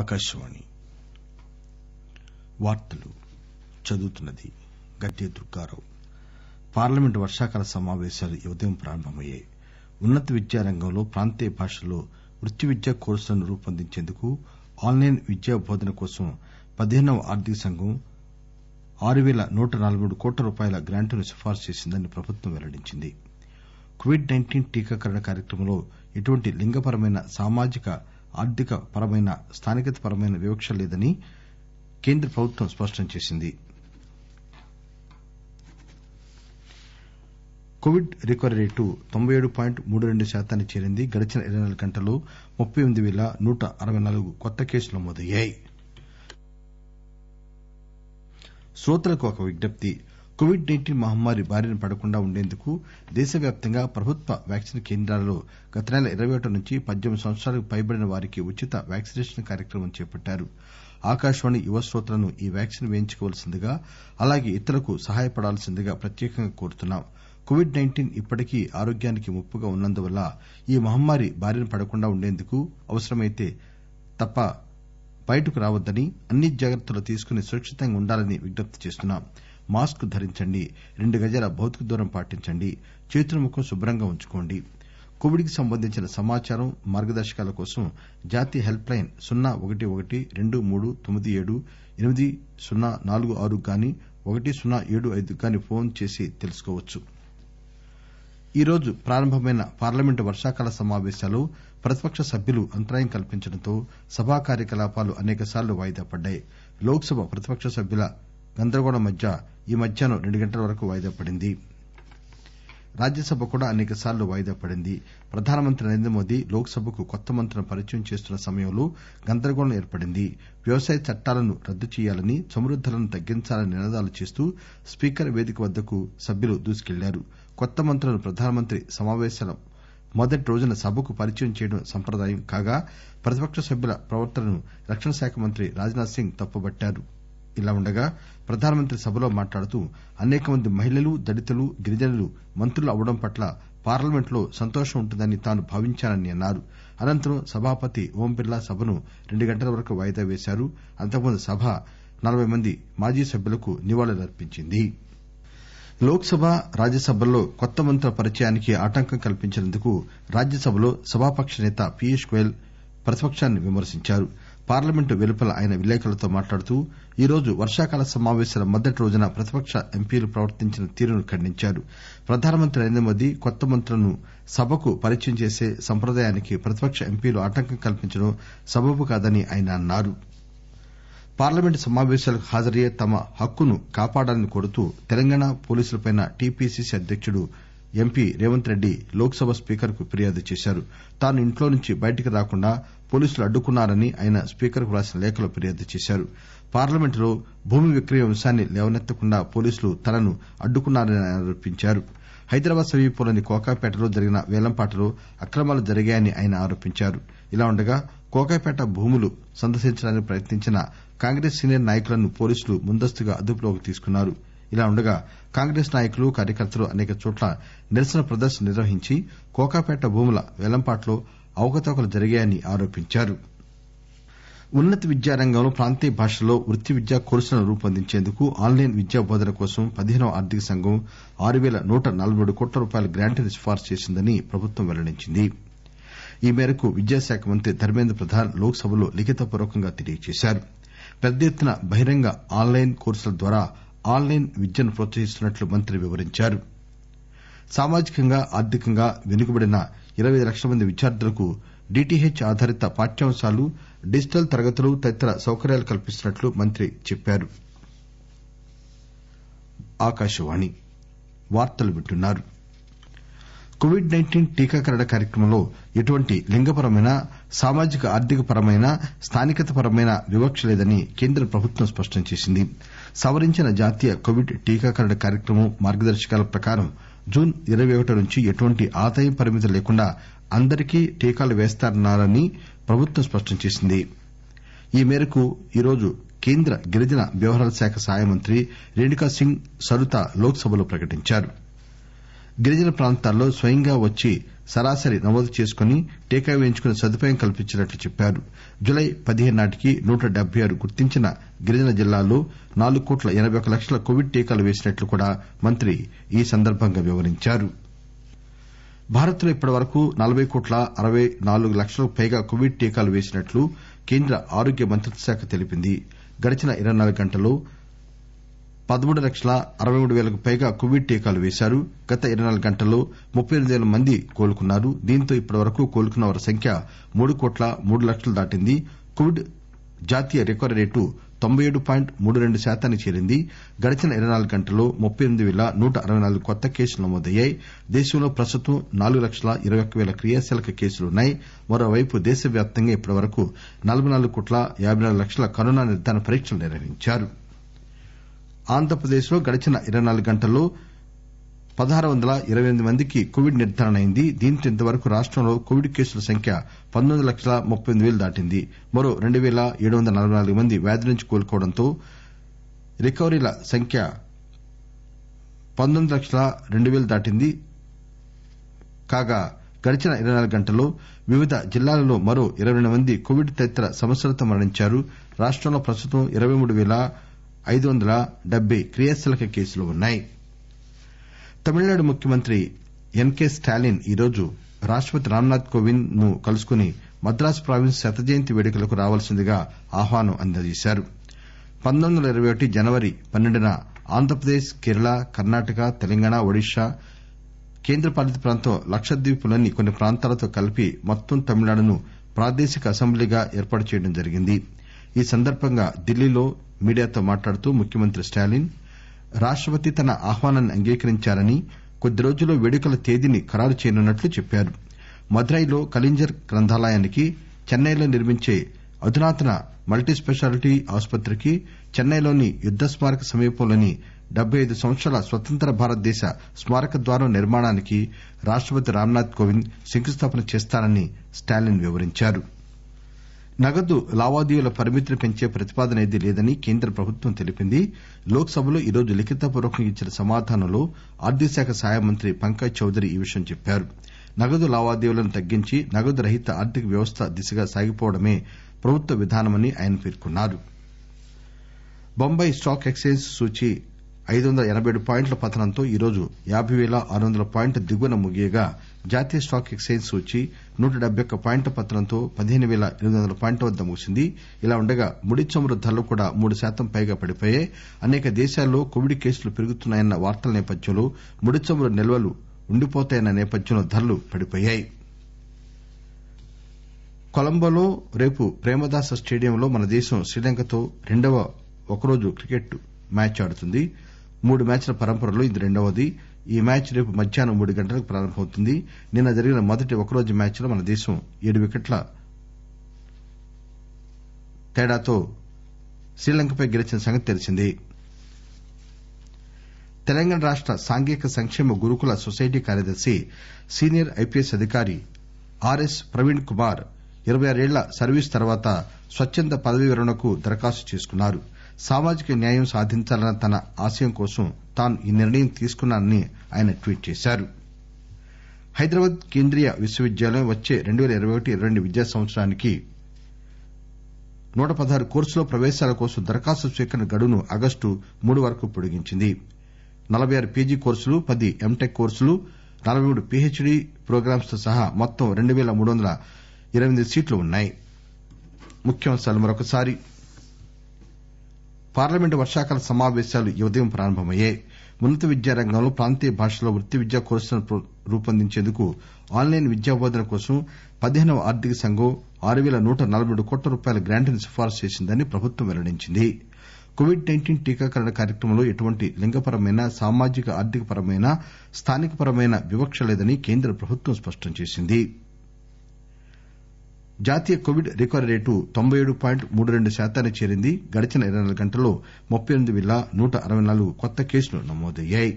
ఆకాశవాణి వార్తలు చదువుతున్నది దుర్గారావు పార్లమెంటు వర్షాకాల సమాపేశాలు ఈ ఉదయం ప్రారంభమయ్యాయి ఉన్నత విద్యారంగంలో ప్రాంతీయ భాషల్లో వృత్తి విద్యా కోర్సులను రూపొందించేందుకు ఆన్లైన్ విద్యా బోధన కోసం పదిహేనవ ఆర్థిక సంఘం ఆరు పేల నూట నలబై మూడు కోట్ల రూపాయల గ్రాంటును సిఫార్సు చేసిందని ప్రభుత్వం వెల్లడించింది కోవిడ్ నైన్టీన్ టీకాకరణ కార్యక్రమంలో ఎటువంటి లింగపరమైన సామాజిక ఆర్థిక పరమైన స్థానికత పరమైన వివక్ష లేదని కేంద్ర ప్రభుత్వం స్పష్టం చేసింది కోవిడ్ రికవరీ రేటు తొంబై ఏడు పాయింట్ మూడు రెండు శాతానికి చేరింది గడచిన ఇరవై నాలుగు గంటల్లో ముప్పై ఎనిమిది పేల నూట అరవై నాలుగు కొత్త కేసులు నమోదయ్యాయి కోవిడ్ నైంటీన్ మహమ్మారి బారిన పడకుండా ఉండేందుకు దేశవ్యాప్తంగా ప్రభుత్వ వ్యాక్సిన్ కేంద్రాలలో గత నెల ఇరవై ఒకటి నుంచి పద్దెనిమిది సంవత్సరాలకు పైబడిన వారికి ఉచిత వ్యాక్సినేషన్ కార్యక్రమం చేపట్టారు ఆకాశవాణి యువ శ్రోతలను ఈ వ్యాక్సిన్ పేయించుకోవలసిందిగా అలాగే ఇతరులకు సహాయపడాల్సిందిగా ప్రత్యేకంగా కోరుతున్నాం కోవిడ్ నైన్టీన్ ఇప్పటికీ ఆరోగ్యానికి ముప్పుగా ఉన్నందువల్ల ఈ మహమ్మారి బారిన పడకుండా ఉండేందుకు అవసరమైతే తప్ప బయటకు రావద్దని అన్ని జాగ్రత్తలు తీసుకుని సురక్షితంగా ఉండాలని విజ్ఞప్తి చేస్తున్నాం మాస్క్ ధరించండి రెండు గజాల భౌతిక దూరం పాటించండి చేతులు ముఖం శుభ్రంగా ఉంచుకోండి కోవిడ్ కి సంబంధించిన సమాచారం మార్గదర్శకాల కోసం జాతీయ హెల్ప్ లైన్ సున్నా ఒకటి ఒకటి రెండు మూడు తొమ్మిది ఏడు ఎనిమిది సున్నా నాలుగు ఆరు గానీ ఒకటి సున్నా ఏడు ఐదు గానీ ఫోన్ చేసి తెలుసుకోవచ్చు ఈరోజు ప్రారంభమైన పార్లమెంటు వర్షాకాల సమావేశాల్లో ప్రతిపక్ష సభ్యులు అంతరాయం కల్పించడంతో సభా కార్యకలాపాలు అనేకసార్లు వాయిదా పడ్డాయి లోక్ సభ ప్రతిపక్ష సభ్యుల గందరగోళం మధ్య ఈ మధ్యాహ్నం రెండు గంటల వరకు వాయిదా పడింది రాజ్యసభ కూడా అసేక సార్లు వాయిదా పడింది ప్రధానమంత్రి నరేంద్ర మోదీ లోక్ సభకు కొత్త మంత్రులను పరిచయం చేస్తున్న సమయంలో గందరగోళం ఏర్పడింది వ్యవసాయ చట్టాలను రద్దు చేయాలని చమురు ధరలను తగ్గించాలని నినాదాలు చేస్తూ స్పీకర్ పేదిక వద్దకు సభ్యులు దూసుకెళ్లారు కొత్త మంత్రులను ప్రధానమంత్రి సమాపేశాల మొదటి రోజున సభకు పరిచయం చేయడం సంప్రదాయం కాగా ప్రతిపక్ష సభ్యుల ప్రవర్తనను రక్షణ శాఖ మంత్రి రాజ్ నాథ్ సింగ్ తప్పుబట్టారు ఇలా ఉండగా ప్రధానమంత్రి సభలో మాట్లాడుతూ అసేక మంది మహిళలు దళితులు గిరిజనులు మంత్రులు అవడం పట్ల పార్లమెంట్ లో సంతోషం ఉంటుందని తాను భావించానని అన్నారు అనంతరం సభాపతి ఓం బిర్లా సభను రెండు గంటల వరకు వాయిదా పేశారు అంతకుముందు సభ నలబై మంది మాజీ సభ్యులకు నివాళులర్పించింది లోక్ సభ రాజ్యసభల్లో కొత్త మంత్రుల పరిచయానికి ఆటంకం కల్పించినందుకు రాజ్యసభలో సభాపక్ష నేత పీయూష్ గోయల్ ప్రతిపకాన్ని విమర్శించారు పార్లమెంటు వెలుపల ఆయన విలేకరులతో మాట్లాడుతూ ఈరోజు వర్షాకాల సమావేశాల మొదటి రోజున ప్రతిపక్ష ఎంపీలు ప్రవర్తించిన తీరును ఖండించారు ప్రధానమంత్రి నరేంద్రమోదీ కొత్త మంత్రులను సభకు పరిచయం చేసే సంప్రదాయానికి ప్రతిపక్ష ఎంపీలు ఆటంకం కల్పించడం సబబు కాదని ఆయన అన్నారు పార్లమెంటు సమావేశాలకు హాజరయ్యే తమ హక్కును కాపాడాలని కోరుతూ తెలంగాణ పోలీసులపై టిపిసిసి అధ్యకుడు ఎంపీ రేవంత్ రెడ్డి లోక్ సభ స్పీకర్ కు ఫిర్యాదు చేశారు తాను ఇంట్లో నుంచి బయటకు రాకుండా పోలీసులు అడ్డుకున్నారని ఆయన స్పీకర్ కు రాసిన లేఖలో ఫిర్యాదు చేశారు పార్లమెంటులో భూమి విక్రయం అంశాన్ని లేవనెత్తకుండా పోలీసులు తనను అడ్డుకున్నారని ఆయన ఆరోపించారు హైదరాబాద్ సమీపంలోని కోకాపేటలో జరిగిన పేలంపాటలో అక్రమాలు జరిగాయని ఆయన ఆరోపించారు ఇలా ఉండగా కోకాపేట భూములు సందర్శించడానికి ప్రయత్నించిన కాంగ్రెస్ సీనియర్ నాయకులను పోలీసులు ముందస్తుగా అదుపులోకి తీసుకున్నారు ఇలా ఉండగా కాంగ్రెస్ నాయకులు కార్యకర్తలు అనేక చోట్ల నిరసన ప్రదర్శన నిర్వహించి కోకాపేట భూముల పేలంపాటలో అవకతవకలు జరిగాయని ఆరోపించారు ఉన్నత విద్యా రంగంలో ప్రాంతీయ భాషల్లో వృత్తి విద్యా కోర్సులను రూపొందించేందుకు ఆన్లైన్ విద్యా బోధన కోసం పదిహేనవ ఆర్థిక సంఘం ఆరు పేల నూట నలబై ఏడు కోట్ల రూపాయల గ్రాంట్ను సిఫార్సు చేసిందని ప్రభుత్వం పెల్లడించింది ఈ మేరకు విద్యాశాఖ మంత్రి ధర్మేంద్ర ప్రధాన్ లోక్ సభలో లిఖిత పూర్వకంగా తెలియజేశారు పెద్ద ఎత్తున బహిరంగ ఆన్లైన్ కోర్సుల ద్వారా ఆన్లైన్ విద్యను ప్రోత్సహిస్తున్నట్లు మంత్రి వివరించారు సామాజికంగా ఆర్థికంగా వెనుకబడిన ఇరవై లక్షల మంది విద్యార్థులకు డిటిహెచ్ ఆధారిత పాఠ్యాంశాలు డిజిటల్ తరగతులు తదితర సౌకర్యాలు కల్పిస్తున్నట్లు మంత్రి చెప్పారు కోవిడ్ నైన్టీన్ టీకాకరణ కార్యక్రమంలో ఎటువంటి లింగపరమైన సామాజిక ఆర్థిక పరమైన స్థానికత పరమైన వివక్ష లేదని కేంద్ర ప్రభుత్వం స్పష్టం చేసింది సవరించిన జాతీయ కోవిడ్ టీకాకరణ కార్యక్రమం మార్గదర్శకాల ప్రకారం జూన్ ఇరవై ఒకటి నుంచి ఎటువంటి ఆదాయ పరిమితి లేకుండా అందరికీ టీకాలు పేస్తారన్నారని ప్రభుత్వం స్పష్టం చేసింది ఈ మేరకు ఈరోజు కేంద్ర గిరిజన వ్యవహారాల శాఖ సహాయ మంత్రి రేణుకా సింగ్ సరుత లోక్ సభలో ప్రకటించారు గిరిజన ప్రాంతాల్లో స్వయంగా వచ్చి సరాసరి నమోదు చేసుకుని టీకా పేయించుకునే సదుపాయం కల్పించినట్లు చెప్పారు జులై పదిహేను నాటికి నూట డెబ్బై ఆరు గుర్తించిన గిరిజన జిల్లాల్లో నాలుగు కోట్ల ఎనబై ఒక లక్షల కోవిడ్ టీకాలు పేసినట్లు కూడా మంత్రి ఈ సందర్బంగా వివరించారు భారత్ లో ఇప్పటివరకు నలబై కోట్ల అరవై నాలుగు లక్షలకు పైగా కోవిడ్ టీకాలు పేసినట్లు కేంద్ర ఆరోగ్య మంత్రిత్వ శాఖ తెలిపింది గడచిన ఇరవై నాలుగు గంటల్లో పదమూడు లక్షల అరవై మూడు పేలకు పైగా కోవిడ్ టీకాలు పేశారు గత ఇరవై నాలుగు గంటల్లో ముప్పై ఎనిమిది పేల మంది కోలుకున్నారు దీంతో ఇప్పటివరకు కోలుకున్న వారి సంఖ్య మూడు కోట్ల మూడు లక్షలు దాటింది కోవిడ్ జాతీయ రికవరీ రేటు తొంభై ఏడు పాయింట్ మూడు రెండు శాతానికి చేరింది గడిచిన ఇరవై నాలుగు గంటల్లో ముప్పై ఎనిమిది పేల నూట అరవై నాలుగు కొత్త కేసులు నమోదయ్యాయి దేశంలో ప్రస్తుతం నాలుగు లక్షల ఇరవై ఒక్క పేల క్రియాశీలక కేసులున్నాయి మరోవైపు దేశవ్యాప్తంగా ఇప్పటివరకు నలబై నాలుగు కోట్ల యాబై నాలుగు లక్షల కరోనా నిర్దారణ పరీక్షలు నిర్వహించారు ఆంధ్రప్రదేశ్ లో గడచిన ఇరవై నాలుగు గంటల్లో పదహారు వందల ఇరవై ఎనిమిది మందికి కోవిడ్ నిర్దారణ అయింది దీంతో ఇంతవరకు రాష్టంలో కోవిడ్ కేసుల సంఖ్య పంతొమ్మిది లక్షల ముప్పై ఎనిమిది పేలు దాటింది మరో రెండు పేల ఏడు వందల నలబై నాలుగు మంది వ్యాధి నుంచి కోలుకోవడంతో రికవరీల సంఖ్య పంతొమ్మిది లక్షల రెండు పేలు దాటింది కాగా గడచిన ఇరవై నాలుగు గంటల్లో వివిధ జిల్లాలలో మరో ఇరవై రెండు మంది కోవిడ్ తదితర సమస్యలతో మరణించారు రాష్టంలో ప్రస్తుతం ఇరవై మూడు పేల ఐదు వందల డెబ్బై క్రియాశీలక కేసులు ఉన్నాయి తమిళనాడు ముఖ్యమంత్రి ఎన్ కె స్టాలిన్ ఈరోజు రాష్టపతి రామ్ నాథ్ కోవింద్ ను కలుసుకుని మద్రాసు ప్రావిన్స్ శతజయంతి వేడుకలకు రావాల్సిందిగా ఆహ్వానం అందజేశారు జనవరి పన్నెండున ఆంధ్రప్రదేశ్ కేరళ కర్ణాటక తెలంగాణ ఒడిశా కేంద్రపాలిత ప్రాంతం లక్షద్వీపులన్నీ కొన్ని ప్రాంతాలతో కలిపి మొత్తం తమిళనాడును ప్రాదేశిక అసెంబ్లీగా ఏర్పాటు చేయడం జరిగింది ఈ సందర్బంగా ఢిల్లీలో మీడియాతో మాట్లాడుతూ ముఖ్యమంత్రి స్టాలిన్ రాష్టపతి తన ఆహ్వానాన్ని అంగీకరించారని కొద్ది రోజుల్లో పేడుకల తేదీని ఖరారు చేయనున్నట్లు చెప్పారు మదురైలో కలింజర్ గ్రంథాలయానికి చెన్నైలో నిర్మించే అధునాతన మల్టీ స్పెషాలిటీ ఆసుపత్రికి చెన్నైలోని యుద్ద స్మారక సమీపంలోని డెబ్బై ఐదు సంవత్సరాల స్వతంత్ర భారతదేశ స్మారక ద్వారం నిర్మాణానికి రాష్టపతి రామ్ నాథ్ కోవింద్ శంకుస్థాపన చేస్తారని స్టాలిన్ వివరించారు నగదు లావాదేవీల పరిమితిని పెంచే ప్రతిపాదన ఏదీ లేదని కేంద్ర ప్రభుత్వం తెలిపింది లోక్ సభలో ఈరోజు లిఖిత పూర్వకంగా ఇచ్చిన సమాధానంలో ఆర్థిక శాఖ సహాయ మంత్రి పంకజ్ చౌదరి ఈ విషయం చెప్పారు నగదు లావాదేవీలను తగ్గించి నగదు రహిత ఆర్థిక వ్యవస్థ దిశగా సాగిపోవడమే ప్రభుత్వ విధానమని ఆయన పేర్కొన్నారు బొంబాయి స్టాక్ ఎక్సేంజ్ సూచీ ఐదు వందల ఎనబై ఏడు పాయింట్ల పతనంతో ఈరోజు యాబై పేల ఆరు వందల పాయింట్ల దిగువన ముగియగా జాతీయ స్టాక్ ఎక్సేంజ్ సూచీ నూట డెబ్బై ఒక్క పాయింట్ల పతనంతో పదిహేను పేల ఎనిమిది వందల పాయింట్ల వద్ద ముగిసింది ఇలా ఉండగా ముడి చమురు ధరలు కూడా మూడు శాతం పైగా పడిపోయాయి అసేక దేశాల్లో కోవిడ్ కేసులు పెరుగుతున్నాయన్న వార్తల నేపథ్యంలో ముడి చమురు నిల్వలు ఉండిపోతాయన్న నేపథ్యంలో ధరలు పడిపోయాయి కొలంబోలో రేపు ప్రేమదాస స్టేడియంలో మన దేశం శ్రీలంకతో రెండవ ఒకరోజు క్రికెట్ మ్యాచ్ ఆడుతుంది మూడు మ్యాచ్ల పరంపరలో ఇది రెండవది ఈ మ్యాచ్ రేపు మధ్యాహ్నం మూడు గంటలకు ప్రారంభమవుతుంది నిన్న జరిగిన మొదటి ఒకరోజు మ్యాచ్ లో మన దేశం ఏడు వికెట్ల తేడాతో శ్రీలంకపై గెలిచిన సంగతి తెలిసిందే తెలంగాణ రాష్ట సాంఘిక సంక్షేమ గురుకుల సొసైటీ కార్యదర్శి సీనియర్ ఐపీఎస్ అధికారి ఆర్ఎస్ ప్రవీణ్ కుమార్ ఇరవై ఆరేళ్ల సర్వీస్ తర్వాత స్వచ్చంద పదవీ విరమణకు దరఖాస్తు చేసుకున్నారు సామాజిక న్యాయం సాధించాలన్న తన ఆశయం కోసం తాను ఈ నిర్ణయం తీసుకున్నానని ఆయన ట్వీట్ చేశారు హైదరాబాద్ కేంద్రీయ విశ్వవిద్యాలయం వచ్చే రెండు ఇరవై ఒకటి రెండు విద్యా సంవత్సరానికి నూట పదహారు కోర్సుల్లో ప్రవేశాల కోసం దరఖాస్తు స్వీకరణ గడువును ఆగస్టు మూడు వరకు పొడిగించింది ఆరు పీజీ కోర్సులు పది ఎంటెక్ కోర్సులు మూడు పీహెచ్డీ ప్రోగ్రామ్స్ తో సహా మొత్తం రెండు మూడు వందల ఇరవై ఎనిమిది సీట్లు ఉన్నాయి పార్లమెంటు వర్షాకాల సమాపేశాలు ఈ ఉదయం ప్రారంభమయ్యాయి ఉన్నత విద్యా రంగంలో ప్రాంతీయ భాషల్లో వృత్తి విద్యా కోర్సులను రూపొందించేందుకు ఆన్ లైన్ విద్యాబోధన కోసం పదిహేనవ ఆర్థిక సంఘం ఆరు పేల నూట నలబై రెండు కోట్ల రూపాయల గ్రాంట్ను సిఫార్సు చేసిందని ప్రభుత్వం పెల్లడించింది కోవిడ్ నైన్టీన్ టీకాకరణ కార్యక్రమంలో ఎటువంటి లింగపరమైన సామాజిక ఆర్థిక పరమైన స్థానిక పరమైన వివక్ష లేదని కేంద్ర ప్రభుత్వం స్పష్టం చేసింది జాతీయ కోవిడ్ రికవరీ రేటు తొంబై ఏడు పాయింట్ మూడు రెండు శాతానికి చేరింది గడచిన ఇరవై నాలుగు గంటల్లో ముప్పై ఎనిమిది పేల నూట అరవై నాలుగు కొత్త కేసులు నమోదయ్యాయి